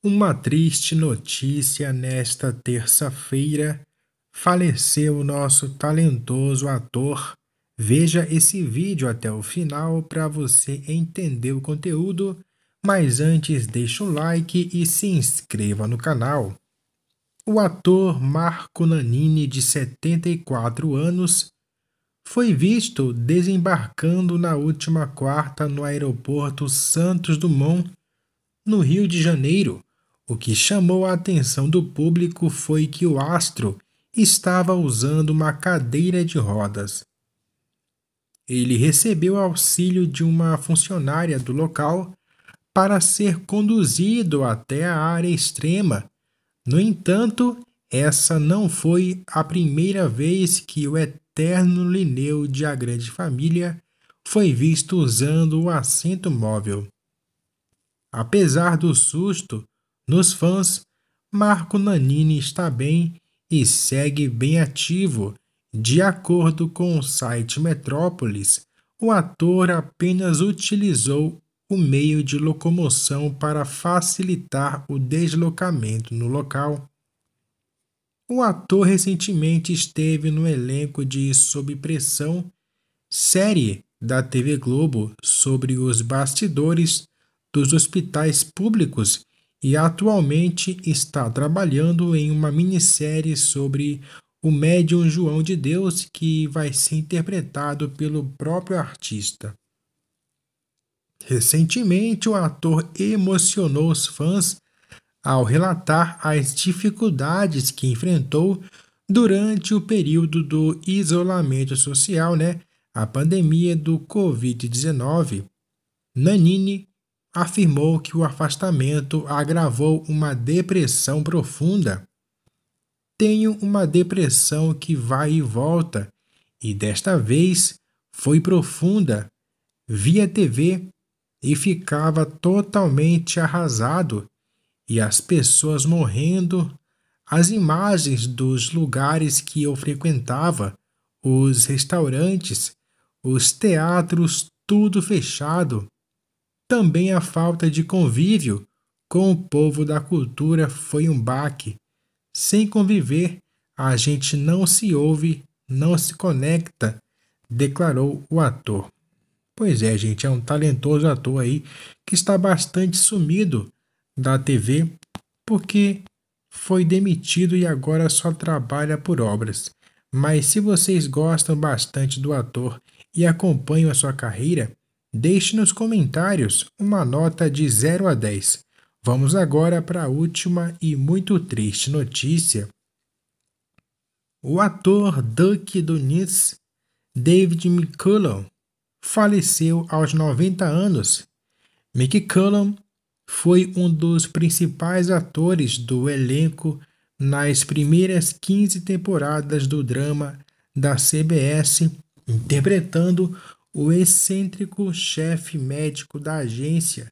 Uma triste notícia nesta terça-feira. Faleceu o nosso talentoso ator. Veja esse vídeo até o final para você entender o conteúdo, mas antes deixa um like e se inscreva no canal. O ator Marco Nanini, de 74 anos, foi visto desembarcando na última quarta no aeroporto Santos Dumont, no Rio de Janeiro o que chamou a atenção do público foi que o astro estava usando uma cadeira de rodas. Ele recebeu auxílio de uma funcionária do local para ser conduzido até a área extrema. No entanto, essa não foi a primeira vez que o eterno lineu de A Grande Família foi visto usando o assento móvel. Apesar do susto, nos fãs, Marco Nanini está bem e segue bem ativo. De acordo com o site Metrópolis, o ator apenas utilizou o meio de locomoção para facilitar o deslocamento no local. O ator recentemente esteve no elenco de Sob Pressão, série da TV Globo sobre os bastidores dos hospitais públicos e atualmente está trabalhando em uma minissérie sobre o médium João de Deus que vai ser interpretado pelo próprio artista. Recentemente, o ator emocionou os fãs ao relatar as dificuldades que enfrentou durante o período do isolamento social, né? A pandemia do Covid-19. Nanini afirmou que o afastamento agravou uma depressão profunda. Tenho uma depressão que vai e volta, e desta vez foi profunda. Via TV e ficava totalmente arrasado, e as pessoas morrendo, as imagens dos lugares que eu frequentava, os restaurantes, os teatros, tudo fechado também a falta de convívio com o povo da cultura foi um baque. Sem conviver, a gente não se ouve, não se conecta, declarou o ator. Pois é, gente, é um talentoso ator aí que está bastante sumido da TV porque foi demitido e agora só trabalha por obras. Mas se vocês gostam bastante do ator e acompanham a sua carreira, Deixe nos comentários uma nota de 0 a 10. Vamos agora para a última e muito triste notícia. O ator Duck do David McCullum, faleceu aos 90 anos. McCullum foi um dos principais atores do elenco nas primeiras 15 temporadas do drama da CBS, interpretando o excêntrico chefe médico da agência,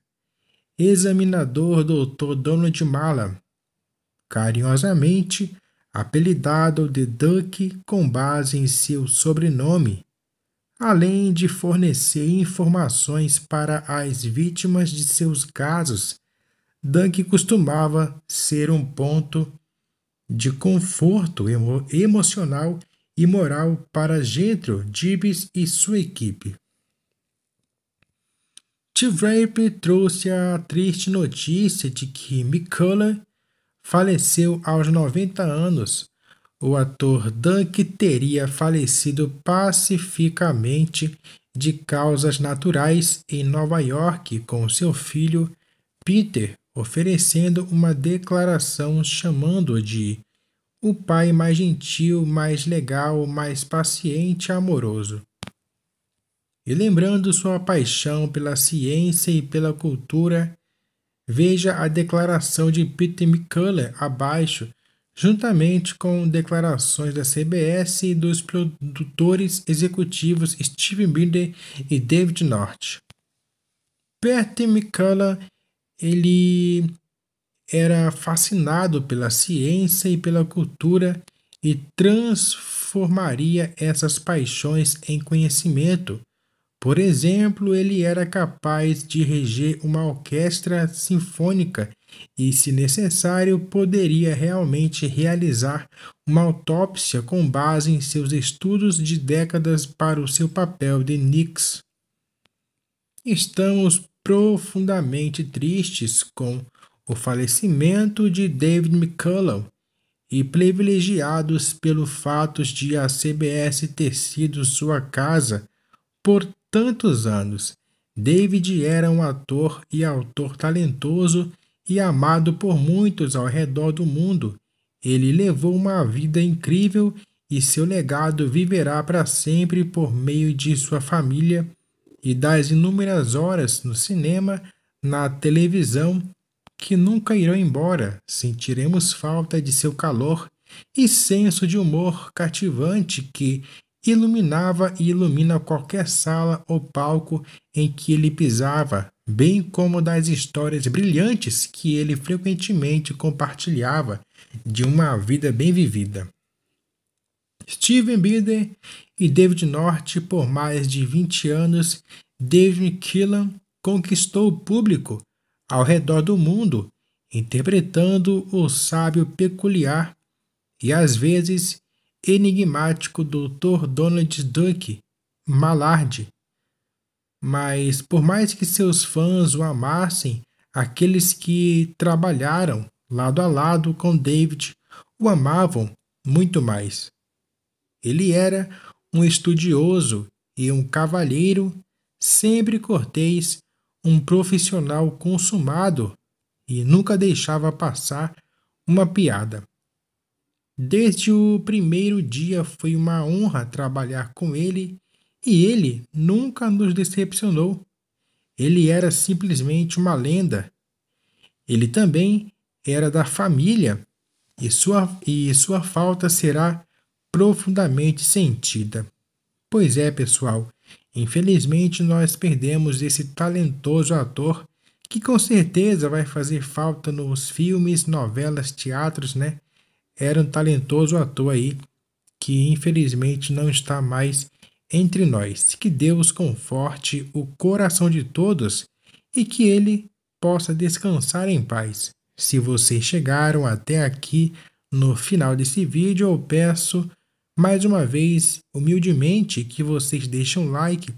examinador Dr. Donald Mala, carinhosamente apelidado de Duck com base em seu sobrenome, além de fornecer informações para as vítimas de seus casos, Duck costumava ser um ponto de conforto emo emocional e moral para Gentro, Gibbs e sua equipe. t trouxe a triste notícia de que McCullough faleceu aos 90 anos. O ator Dunk teria falecido pacificamente de causas naturais em Nova York com seu filho Peter, oferecendo uma declaração chamando-o de o pai mais gentil, mais legal, mais paciente e amoroso. E lembrando sua paixão pela ciência e pela cultura, veja a declaração de Peter McCullough abaixo, juntamente com declarações da CBS e dos produtores executivos Steve Miller e David North. Peter McCullough ele era fascinado pela ciência e pela cultura e transformaria essas paixões em conhecimento. Por exemplo, ele era capaz de reger uma orquestra sinfônica e, se necessário, poderia realmente realizar uma autópsia com base em seus estudos de décadas para o seu papel de Nix. Estamos profundamente tristes com o falecimento de David McCullough e privilegiados pelo fato de a CBS ter sido sua casa por tantos anos. David era um ator e autor talentoso e amado por muitos ao redor do mundo. Ele levou uma vida incrível e seu legado viverá para sempre por meio de sua família e das inúmeras horas no cinema, na televisão que nunca irão embora, sentiremos falta de seu calor e senso de humor cativante que iluminava e ilumina qualquer sala ou palco em que ele pisava, bem como das histórias brilhantes que ele frequentemente compartilhava de uma vida bem vivida. Steven Bider e David North, por mais de 20 anos, David Killan conquistou o público ao redor do mundo, interpretando o sábio peculiar e às vezes enigmático Dr. Donald Duck Mallard. Mas por mais que seus fãs o amassem, aqueles que trabalharam lado a lado com David o amavam muito mais. Ele era um estudioso e um cavalheiro sempre cortês um profissional consumado e nunca deixava passar uma piada. Desde o primeiro dia foi uma honra trabalhar com ele e ele nunca nos decepcionou. Ele era simplesmente uma lenda. Ele também era da família e sua, e sua falta será profundamente sentida. Pois é, pessoal, Infelizmente, nós perdemos esse talentoso ator que com certeza vai fazer falta nos filmes, novelas, teatros, né? Era um talentoso ator aí que infelizmente não está mais entre nós. Que Deus conforte o coração de todos e que ele possa descansar em paz. Se vocês chegaram até aqui no final desse vídeo, eu peço mais uma vez, humildemente, que vocês deixem um like,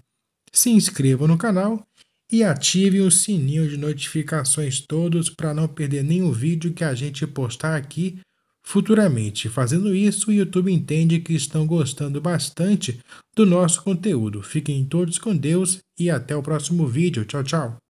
se inscrevam no canal e ativem o sininho de notificações todos para não perder nenhum vídeo que a gente postar aqui futuramente. Fazendo isso, o YouTube entende que estão gostando bastante do nosso conteúdo. Fiquem todos com Deus e até o próximo vídeo. Tchau, tchau!